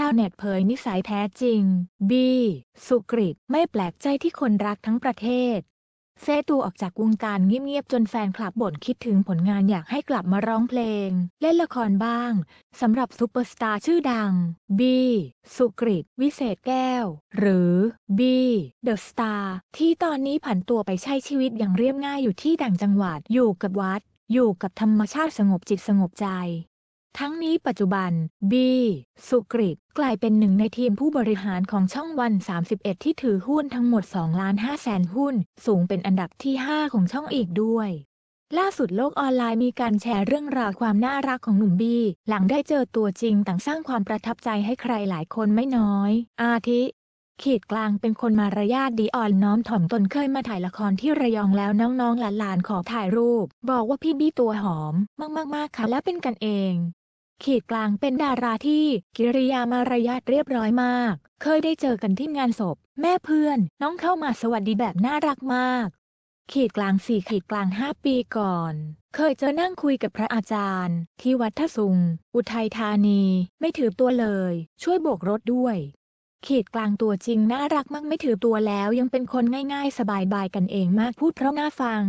ชาวเน็ตเผยนิสัยแท้จริง บี สุกริตไม่แปลกใจที่คนรักทั้งประเทศ เซตูออกจากวงการเงียบๆจนแฟนคลับบ่นคิดถึงผลงานอยากให้กลับมาร้องเพลง เล่นละครบ้างสำหรับซูเปอร์สตาร์ชื่อดังบี สุกริตวิเศษแก้ว หรือบีเดอะสตาร์ ที่ตอนนี้ผันตัวไปใช้ชีวิตอย่างเรียบง่ายอยู่ที่ต่างจังหวัดอยู่กับวัด อยู่กับธรรมชาติสงบจิตสงบใจทั้งนี้ปัจจุบัน บี สุกริตกลายเป็นหนึ่งในทีมผู้บริหารของช่องวัน 31 ที่ถือหุ้นทั้งหมด2ล้าน5แสนหุ้น สูงเป็นอันดับที่ 5 ของช่องอีกด้วย ล่าสุดโลกออนไลน์มีการแชร์เรื่องราวความน่ารักของหนุ่มบี หลังได้เจอตัวจริงต่างสร้างความประทับใจให้ใครหลายคนไม่น้อย อาทิ ขีดกลางเป็นคนมารยาทดีอ่อนน้อมถ่อมตนเคยมาถ่ายละครที่ระยองแล้วน้องๆ หลานๆขอถ่ายรูป บอกว่าพี่บี้ตัวหอมมากๆๆค่ะและเป็นกันเองขีดกลางเป็นดาราที่ กิริยามารยาทเรียบร้อยมาก เคยได้เจอกันที่งานศพ แม่เพื่อนน้องเข้ามาสวัสดีแบบน่ารักมาก ขีดกลางสี่ขีดกลางห้าปีก่อน เคยเจอนั่งคุยกับพระอาจารย์ที่วัดท่าสุงอุทัยธานีไม่ถือตัวเลย ช่วยโบกรถด้วย ขีดกลางตัวจริงน่ารักมากไม่ถือตัวแล้วยังเป็นคนง่ายๆ สบายๆกันเองมากพูดเพราะน่าฟัง